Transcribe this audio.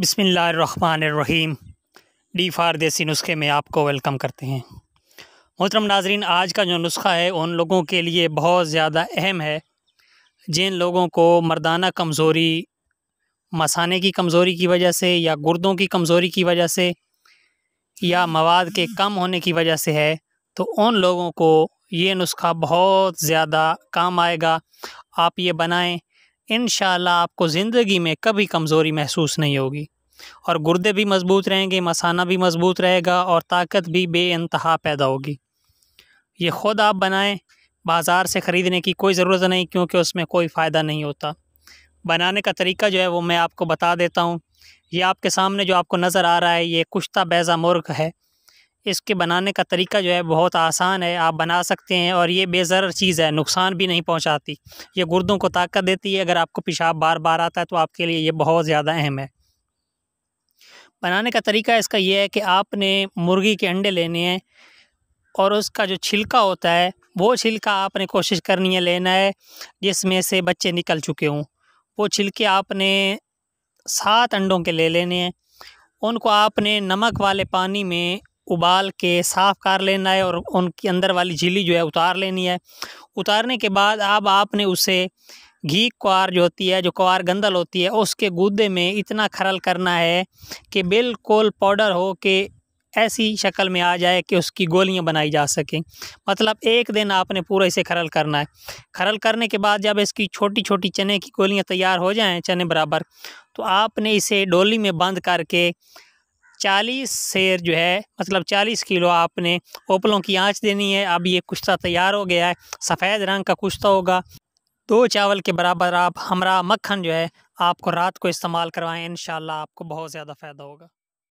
बसमीम डी फार देसी नुस्खे में आपको वेलकम करते हैं मोहतरम नाजरीन आज का जो नुस्खा है उन लोगों के लिए बहुत ज़्यादा अहम है जिन लोगों को मर्दाना कमज़ोरी मसाने की कमज़ोरी की वजह से या गुर्दों की कमज़ोरी की वजह से या मवाद के कम होने की वजह से है तो उन लोगों को ये नुस्खा बहुत ज़्यादा काम आएगा आप ये बनाएं इन आपको ज़िंदगी में कभी कमज़ोरी महसूस नहीं होगी और गुर्दे भी मज़बूत रहेंगे मसाना भी मज़बूत रहेगा और ताकत भी बेानतहा पैदा होगी ये ख़ुद आप बनाएं बाज़ार से ख़रीदने की कोई ज़रूरत नहीं क्योंकि उसमें कोई फ़ायदा नहीं होता बनाने का तरीका जो है वो मैं आपको बता देता हूँ ये आपके सामने जो आपको नज़र आ रहा है ये कुश्ता बैज़ा मुर्ग है इसके बनाने का तरीका जो है बहुत आसान है आप बना सकते हैं और ये बेज़र चीज़ है नुकसान भी नहीं पहुंचाती ये गुर्दों को ताकत देती है अगर आपको पेशाब बार बार आता है तो आपके लिए ये बहुत ज़्यादा अहम है बनाने का तरीका इसका यह है कि आपने मुर्गी के अंडे लेने हैं और उसका जो छिलका होता है वो छिलका आपने कोशिश करनी है लेना है जिसमें से बच्चे निकल चुके हों वो छिलके आपने सात अंडों के ले लेने हैं उनको आपने नमक वाले पानी में उबाल के साफ़ कर लेना है और उनके अंदर वाली झीली जो है उतार लेनी है उतारने के बाद अब आपने उसे घी कुआर जो होती है जो कुआर गंदल होती है उसके गूदे में इतना खरल करना है कि बिल्कुल पाउडर हो के ऐसी शक्ल में आ जाए कि उसकी गोलियां बनाई जा सकें मतलब एक दिन आपने पूरा इसे खरल करना है खरल करने के बाद जब इसकी छोटी छोटी चने की गोलियां तैयार हो जाएं चने बराबर तो आपने इसे डोली में बंद करके चालीस शेर जो है मतलब चालीस किलो आपने ओपलों की आँच देनी है अब ये कुश्ता तैयार हो गया है सफ़ेद रंग का कुश्ता होगा दो चावल के बराबर आप हमरा मक्खन जो है आपको रात को इस्तेमाल करवाएं इन आपको बहुत ज़्यादा फ़ायदा होगा